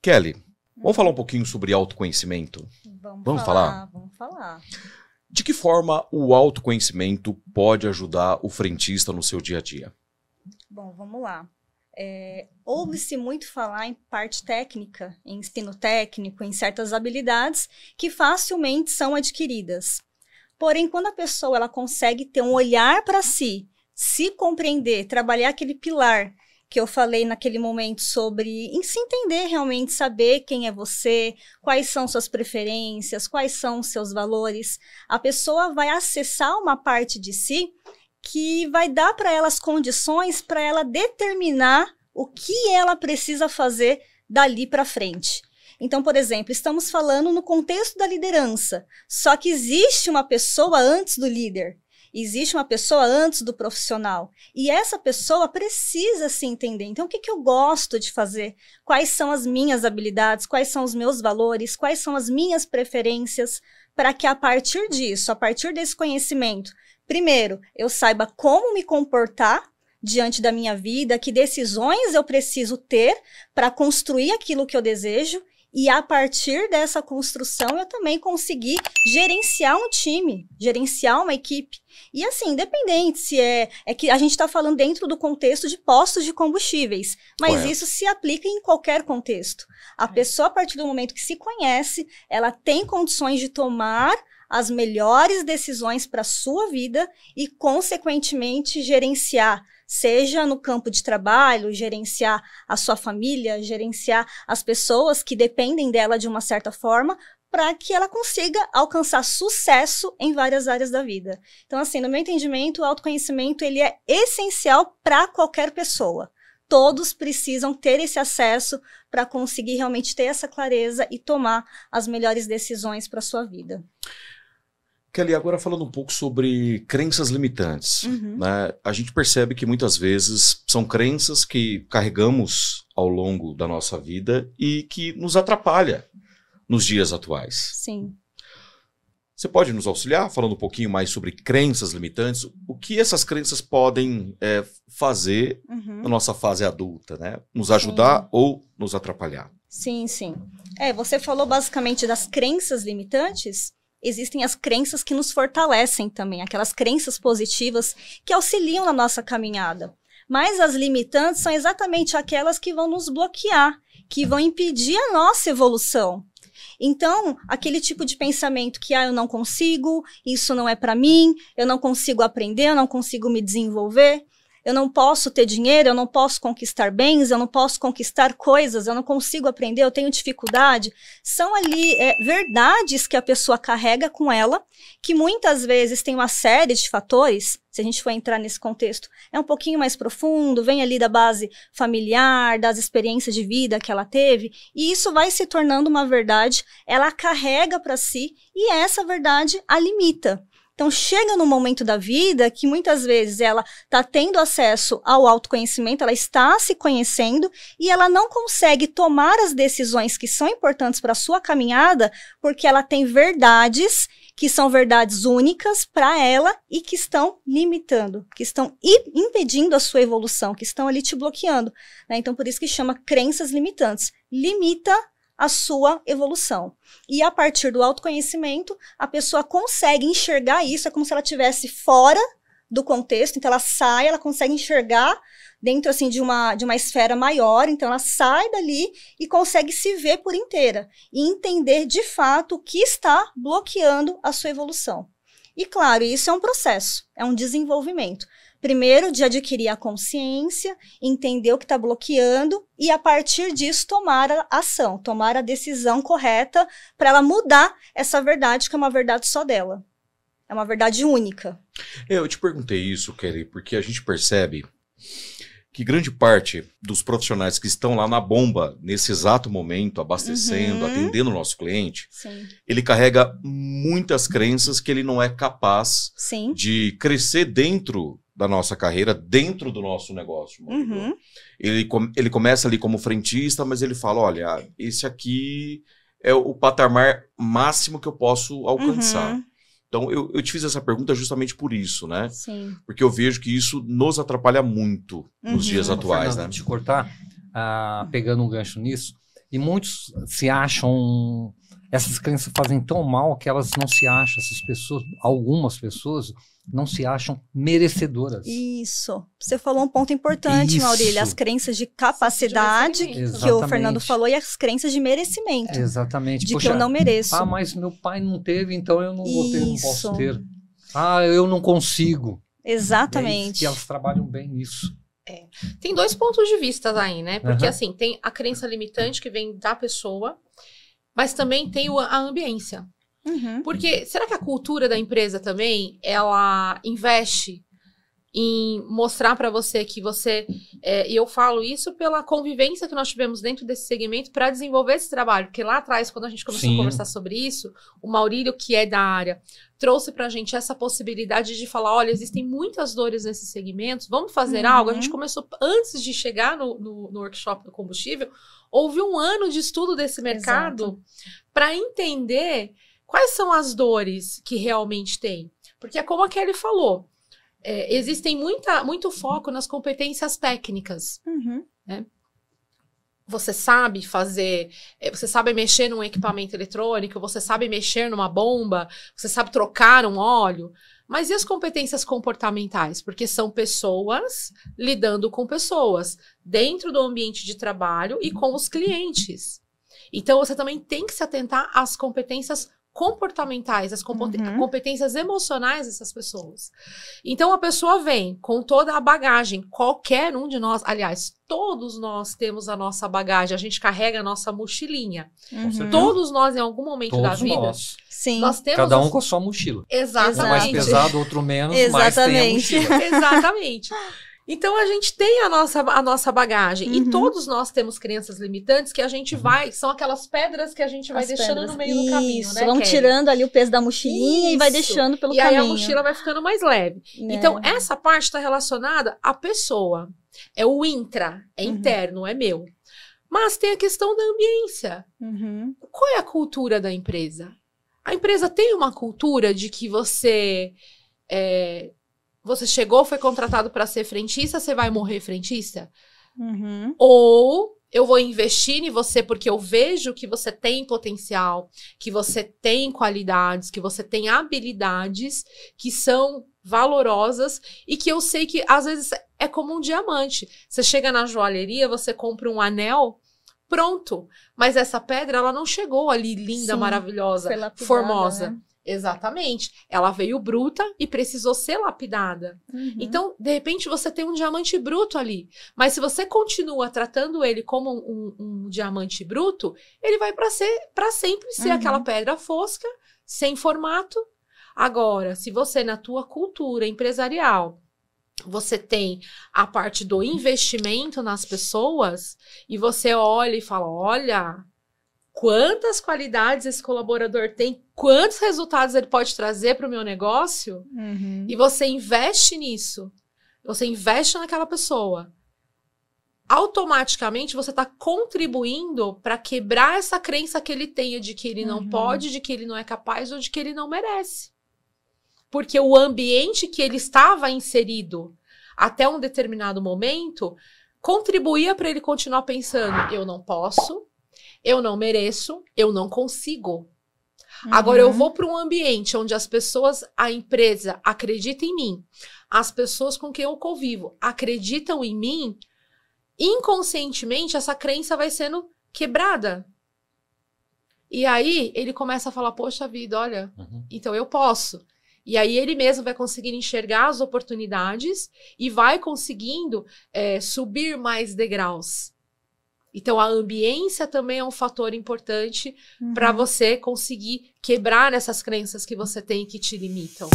Kelly, vamos falar um pouquinho sobre autoconhecimento? Vamos, vamos falar, falar? Vamos falar. De que forma o autoconhecimento pode ajudar o frentista no seu dia a dia? Bom, vamos lá. É, Ouve-se muito falar em parte técnica, em ensino técnico, em certas habilidades que facilmente são adquiridas. Porém, quando a pessoa ela consegue ter um olhar para si, se compreender, trabalhar aquele pilar que eu falei naquele momento sobre em se entender realmente, saber quem é você, quais são suas preferências, quais são seus valores. A pessoa vai acessar uma parte de si que vai dar para ela as condições para ela determinar o que ela precisa fazer dali para frente. Então, por exemplo, estamos falando no contexto da liderança, só que existe uma pessoa antes do líder. Existe uma pessoa antes do profissional e essa pessoa precisa se entender. Então, o que, que eu gosto de fazer? Quais são as minhas habilidades? Quais são os meus valores? Quais são as minhas preferências? Para que a partir disso, a partir desse conhecimento, primeiro, eu saiba como me comportar diante da minha vida, que decisões eu preciso ter para construir aquilo que eu desejo e a partir dessa construção, eu também consegui gerenciar um time, gerenciar uma equipe. E assim, independente se é. É que a gente está falando dentro do contexto de postos de combustíveis, mas Ué. isso se aplica em qualquer contexto. A é. pessoa, a partir do momento que se conhece, ela tem condições de tomar as melhores decisões para sua vida e, consequentemente, gerenciar seja no campo de trabalho, gerenciar a sua família, gerenciar as pessoas que dependem dela de uma certa forma, para que ela consiga alcançar sucesso em várias áreas da vida. Então, assim, no meu entendimento, o autoconhecimento ele é essencial para qualquer pessoa. Todos precisam ter esse acesso para conseguir realmente ter essa clareza e tomar as melhores decisões para sua vida. Kelly, agora falando um pouco sobre crenças limitantes. Uhum. Né? A gente percebe que muitas vezes são crenças que carregamos ao longo da nossa vida e que nos atrapalha nos dias atuais. Sim. Você pode nos auxiliar falando um pouquinho mais sobre crenças limitantes? O que essas crenças podem é, fazer uhum. na nossa fase adulta, né? Nos ajudar sim. ou nos atrapalhar? Sim, sim. É, você falou basicamente das crenças limitantes existem as crenças que nos fortalecem também, aquelas crenças positivas que auxiliam na nossa caminhada. Mas as limitantes são exatamente aquelas que vão nos bloquear, que vão impedir a nossa evolução. Então, aquele tipo de pensamento que ah, eu não consigo, isso não é para mim, eu não consigo aprender, eu não consigo me desenvolver, eu não posso ter dinheiro, eu não posso conquistar bens, eu não posso conquistar coisas, eu não consigo aprender, eu tenho dificuldade. São ali é, verdades que a pessoa carrega com ela, que muitas vezes tem uma série de fatores se a gente for entrar nesse contexto, é um pouquinho mais profundo, vem ali da base familiar, das experiências de vida que ela teve, e isso vai se tornando uma verdade, ela carrega para si e essa verdade a limita. Então chega no momento da vida que muitas vezes ela está tendo acesso ao autoconhecimento, ela está se conhecendo e ela não consegue tomar as decisões que são importantes para a sua caminhada, porque ela tem verdades que são verdades únicas para ela e que estão limitando, que estão impedindo a sua evolução, que estão ali te bloqueando. Né? Então, por isso que chama crenças limitantes. Limita a sua evolução. E a partir do autoconhecimento, a pessoa consegue enxergar isso, é como se ela tivesse fora do contexto, então ela sai, ela consegue enxergar dentro assim de uma de uma esfera maior, então ela sai dali e consegue se ver por inteira e entender de fato o que está bloqueando a sua evolução. E claro, isso é um processo, é um desenvolvimento. Primeiro, de adquirir a consciência, entender o que está bloqueando e, a partir disso, tomar a ação, tomar a decisão correta para ela mudar essa verdade, que é uma verdade só dela. É uma verdade única. Eu te perguntei isso, Kelly, porque a gente percebe que grande parte dos profissionais que estão lá na bomba, nesse exato momento, abastecendo, uhum. atendendo o nosso cliente, Sim. ele carrega muitas crenças que ele não é capaz Sim. de crescer dentro da nossa carreira, dentro do nosso negócio. Uhum. Ele, com, ele começa ali como frentista, mas ele fala: olha, esse aqui é o patamar máximo que eu posso alcançar. Uhum. Então, eu, eu te fiz essa pergunta justamente por isso, né? Sim. Porque eu vejo que isso nos atrapalha muito uhum. nos dias atuais, Fernando, né? Te cortar, ah, pegando um gancho nisso, e muitos se acham essas crenças fazem tão mal que elas não se acham, essas pessoas, algumas pessoas, não se acham merecedoras. Isso. Você falou um ponto importante, Isso. Maurílio, as crenças de capacidade que o Fernando falou e as crenças de merecimento. Exatamente. De Poxa, que eu não mereço. Ah, mas meu pai não teve, então eu não Isso. vou ter, não posso ter. Ah, eu não consigo. Exatamente. e elas trabalham bem nisso. É. Tem dois pontos de vista aí, né? Porque uhum. assim, tem a crença limitante que vem da pessoa, mas também tem a ambiência. Uhum. Porque será que a cultura da empresa também ela investe em mostrar para você que você. É, e eu falo isso pela convivência que nós tivemos dentro desse segmento para desenvolver esse trabalho. Porque lá atrás, quando a gente começou Sim. a conversar sobre isso, o Maurílio, que é da área, trouxe para a gente essa possibilidade de falar: olha, existem muitas dores nesses segmentos, vamos fazer uhum. algo. A gente começou, antes de chegar no, no, no, workshop do combustível, houve um ano de estudo desse mercado para entender quais são as dores que realmente tem. Porque é como a Kelly falou é, existem muita, muito foco nas competências técnicas. Uhum. Né? Você sabe fazer, é, você sabe mexer num equipamento eletrônico, você sabe mexer numa bomba, você sabe trocar um óleo. Mas e as competências comportamentais? Porque são pessoas lidando com pessoas, dentro do ambiente de trabalho e com os clientes. Então, você também tem que se atentar às competências comportamentais, as uhum. competências emocionais dessas pessoas. Então a pessoa vem com toda a bagagem, qualquer um de nós, aliás, todos nós temos a nossa bagagem, a gente carrega a nossa mochilinha. Uhum. Todos nós, em algum momento todos da vida, nós. Sim. nós temos. Cada um com a sua mochila. Exatamente. Um é mais pesado, outro menos, Exatamente. Exatamente. Então a gente tem a nossa, a nossa bagagem. Uhum. E todos nós temos crenças limitantes que a gente uhum. vai, são aquelas pedras que a gente vai As deixando pedras. no meio Isso, do caminho, né? Vão Kelly? tirando ali o peso da mochilinha Isso. e vai deixando pelo e caminho. E aí a mochila vai ficando mais leve. Né? Então, essa parte está relacionada à pessoa. É o intra, é uhum. interno, é meu. Mas tem a questão da ambiência. Uhum. Qual é a cultura da empresa? A empresa tem uma cultura de que você é, você chegou, foi contratado para ser frentista, você vai morrer frentista? Uhum. Ou eu vou investir em você porque eu vejo que você tem potencial, que você tem qualidades, que você tem habilidades que são valorosas e que eu sei que às vezes é como um diamante. Você chega na joalheria, você compra um anel, pronto. Mas essa pedra, ela não chegou ali linda, Sim, maravilhosa, lapidada, formosa. Né? Exatamente. Ela veio bruta e precisou ser lapidada. Uhum. Então, de repente, você tem um diamante bruto ali. Mas se você continua tratando ele como um, um diamante bruto, ele vai para ser para sempre ser uhum. aquela pedra fosca, sem formato. Agora, se você na tua cultura empresarial você tem a parte do investimento nas pessoas e você olha e fala: olha, quantas qualidades esse colaborador tem, quantos resultados ele pode trazer para o meu negócio uhum. e você investe nisso, você investe naquela pessoa, automaticamente você está contribuindo para quebrar essa crença que ele tenha de que ele uhum. não pode, de que ele não é capaz ou de que ele não merece. Porque o ambiente que ele estava inserido até um determinado momento contribuía para ele continuar pensando: eu não posso, eu não mereço, eu não consigo. Agora eu uhum. vou para um ambiente onde as pessoas, a empresa acredita em mim, as pessoas com quem eu convivo acreditam em mim, inconscientemente essa crença vai sendo quebrada. E aí ele começa a falar: Poxa vida, olha, uhum. então eu posso. E aí ele mesmo vai conseguir enxergar as oportunidades e vai conseguindo é, subir mais degraus. Então, a ambiência também é um fator importante uhum. para você conseguir quebrar essas crenças que você tem que te limitam.